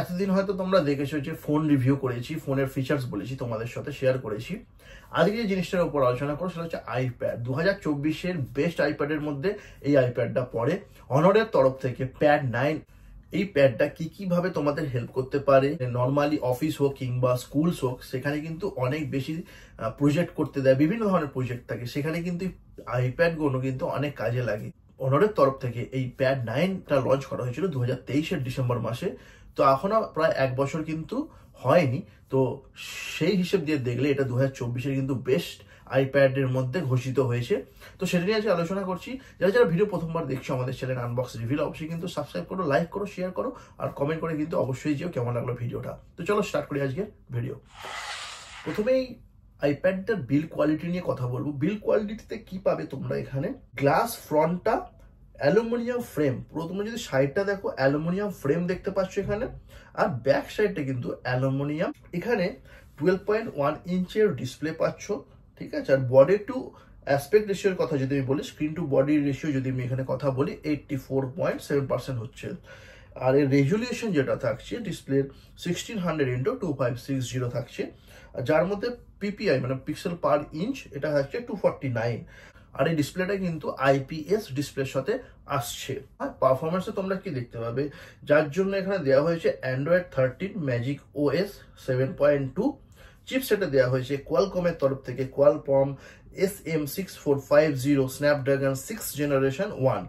এতদিন হয়তো তোমরা দেখেছো যে ফোন রিভিউ করেছি ফোনের ফিচার্স বলেছি তোমাদের সাথে শেয়ার করেছি আজকে যে জিনিসটার উপর আলোচনা করো সেটা হচ্ছে আইপ্যাড দু হাজার চব্বিশের বেস্ট আইপ্যাডের মধ্যে এই আইপ্যাডটা পড়ে অনরের তরফ থেকে প্যাড নাইন এই প্যাডটা কি কিভাবে তোমাদের হেল্প করতে পারে নর্মালি অফিস হোক কিংবা স্কুলস হোক সেখানে কিন্তু অনেক বেশি প্রজেক্ট করতে দেয় বিভিন্ন ধরনের প্রজেক্ট থাকে সেখানে কিন্তু আইপ্যাডগুলো কিন্তু অনেক কাজে লাগে ওনারের তরফ থেকে এই প্যাড নাইনটা লঞ্চ করা হয়েছিল দু হাজার তেইশের ডিসেম্বর মাসে তো এখনও প্রায় এক বছর কিন্তু হয়নি তো সেই হিসেব দিয়ে দেখলে এটা দু হাজার চব্বিশে কিন্তু বেস্ট আইপ্যাডের মধ্যে ঘোষিত হয়েছে তো সেটা নিয়ে আজকে আলোচনা করছি যারা যারা ভিডিও প্রথমবার দেখছো আমাদের চ্যানেল আনবক্স রিভিউ অবশ্যই কিন্তু সাবস্ক্রাইব করো লাইক করো শেয়ার করো আর কমেন্ট করে কিন্তু অবশ্যই যেও কেমন লাগলো ভিডিওটা তো চলো স্টার্ট করি আজকের ভিডিও প্রথমেই আইপ্যাডটার বিল কোয়ালিটি নিয়ে কথা বলবো বিল কোয়ালিটিতে কি পাবে তোমরা এখানে গ্লাস ফ্রন্টটা অ্যালুমিনিয়াম ফ্রেম প্রথমে যদি সাইডটা দেখো অ্যালুমিনিয়াম ফ্রেম দেখতে পাচ্ছ এখানে আর ব্যাক সাইডটা কিন্তু অ্যালুমিনিয়াম এখানে টুয়েলভ পয়েন্ট ওয়ান ইঞ্চের ডিসপ্লে পাচ্ছ ঠিক আছে আর বডি টু অ্যাসপেক্ট রেশিওর কথা যদি আমি বলি স্ক্রিন টু বডি রেশিও যদি আমি এখানে কথা বলি eighty four point seven percent হচ্ছে আর এর রেজুলিউশন যেটা থাকছে ডিসপ্লের sixteen hundred into two five six zero থাকছে যার মধ্যে পিপিআই মানে পিক্সেল পার ইঞ্চ এটা থাকছে টু ফর্টি নাইন আর এই ডিসপ্লেটা কিন্তু আইপিএস ডিসপ্লের সাথে আসছে আর পারফরমেন্সে তোমরা কি দেখতে পাবে যার জন্য এখানে দেওয়া হয়েছে Android thirteen Magic OS seven point two চিপসেটে দেওয়া হয়েছে কোয়ালকমের তরফ থেকে Qualcomm S M six four five zero Snapdragon six generation one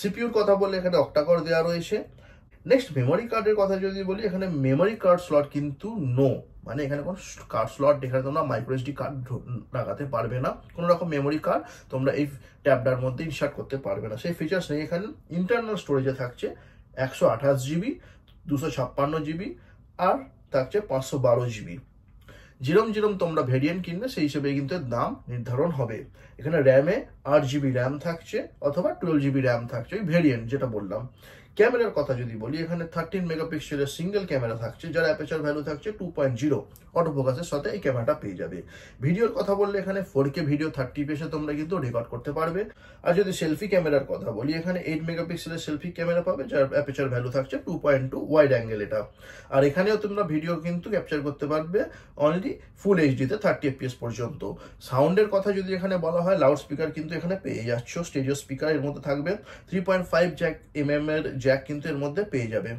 সিপিউর কথা বললে এখানে অক্টাকর দেওয়া রয়েছে নেক্সট মেমোরি কার্ডের কথা যদি বলি এখানে মেমোরি কার্ড স্লট কিন্তু নো মানে এখানে কোনো কার্ড স্লট এখানে তোমরা এসডি কার্ড লাগাতে পারবে না কোনো রকম মেমোরি কার্ড তোমরা এই ট্যাবটার মধ্যে ইনসার্ট করতে পারবে না সেই ফিচার্স নেই এখানে ইন্টারনাল স্টোরেজে থাকছে একশো আঠাশ জিবি দুশো ছাপ্পান্ন জিবি আর থাকছে পাঁচশো বারো জিবি যেরম যেরম তোমরা ভেরিয়েন্ট কিনবে সেই হিসেবে কিন্তু দাম নির্ধারণ হবে এখানে র্যামে আট জিবি র্যাম থাকছে অথবা টুয়েলভ জিবি র্যাম থাকছে ওই ভেরিয়েন্ট যেটা বললাম ক্যামেরার কথা যদি বলি এখানে থার্টিন মেগাপিক্সেলের সিঙ্গেল ক্যামেরা থাকছে যার অ্যাপেচার ভ্যালু থাকছে টু পয়েন্ট জিরো অটোফোকাসের সাথে এই ক্যামেরাটা পেয়ে যাবে ভিডিওর কথা বললে এখানে ফোর কে ভিডিও থার্টি পেসে তোমরা কিন্তু রেকর্ড করতে পারবে আর যদি সেলফি ক্যামেরার কথা বলি এখানে এইট মেগাপিক্সেলের সেলফি ক্যামেরা পাবে যার অ্যাপেচার ভ্যালু থাকছে two point two wide angle এটা আর এখানেও তোমরা ভিডিও কিন্তু ক্যাপচার করতে পারবে অনলি ফুল এইচডিতে থার্টি এফপিএস পর্যন্ত সাউন্ডের কথা যদি এখানে বলা হয় লাউড স্পিকার কিন্তু এখানে পেয়ে যাচ্ছ স্টেডিও স্পিকার এর মধ্যে থাকবে three point five jack M M এর জ্যাক কিন্তু এর মধ্যে পেয়ে যাবে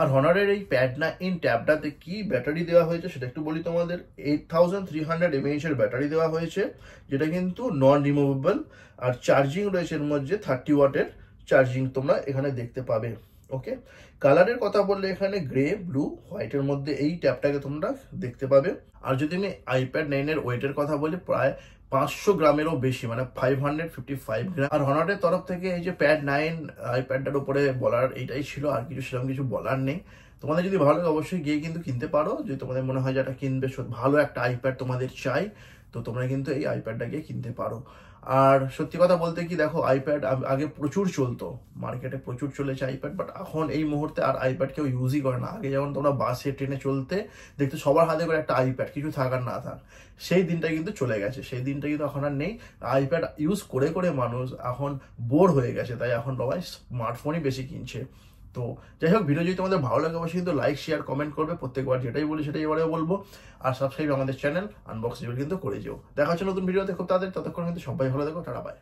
আর হনারের এই না ইন ট্যাবটাতে কি ব্যাটারি দেওয়া হয়েছে সেটা একটু বলি তোমাদের এইট থাউজেন্ড থ্রি হান্ড্রেড এর ব্যাটারি দেওয়া হয়েছে যেটা কিন্তু নন রিমুভেবল আর চার্জিং রয়েছে এর মধ্যে থার্টি ওয়াটের চার্জিং তোমরা এখানে দেখতে পাবে ওকে কালারের কথা বললে এখানে গ্রে ব্লু হোয়াইটের মধ্যে এই ট্যাবটাকে তোমরা দেখতে পাবে আর যদি আমি আইপ্যাড নাইনের ওয়েটের কথা বলি প্রায় পাঁচশো গ্রামেরও বেশি মানে five hundred fifty five gram আর হনারের তরফ থেকে এই যে প্যাড নাইন আইপ্যাডটার উপরে বলার এটাই ছিল আর কিছু সেরকম কিছু বলার নেই তোমাদের যদি ভালো লাগে অবশ্যই গিয়ে কিন্তু কিনতে পারো যদি তোমাদের মনে হয় যে এটা কিনবে ভালো একটা আইপ্যাড তোমাদের চাই তো তোমরা কিন্তু এই আইপ্যাডটা গিয়ে কিনতে পারো আর সত্যি কথা বলতে কি দেখো আইপ্যাড আগে প্রচুর চলতো মার্কেটে প্রচুর চলেছে আইপ্যাড বাট এখন এই মুহূর্তে আর আইপ্যাড কেউ ইউজই করে না আগে যেমন তোমরা বাসে ট্রেনে চলতে দেখতে সবার হাতে করে একটা আইপ্যাড কিছু থাকার না থাক সেই দিনটা কিন্তু চলে গেছে সেই দিনটা কিন্তু এখন আর নেই আইপ্যাড ইউজ করে করে মানুষ এখন বোর হয়ে গেছে তাই এখন সবাই স্মার্টফোনই বেশি কিনছে তো যাই হোক ভিডিও যদি তোমাদের ভালো লাগে অবশ্যই কিন্তু লাইক শেয়ার কমেন্ট করবে প্রত্যেকবার যেটাই বলি সেটাই এবারেও বলবো আর সাবস্ক্রাইব আমাদের চ্যানেল আনবক্সিবল কিন্তু করে যেও দেখা হচ্ছে নতুন ভিডিওতে খুব তাদের ততক্ষণ কিন্তু সবাই ভালো দেখো তারা পায়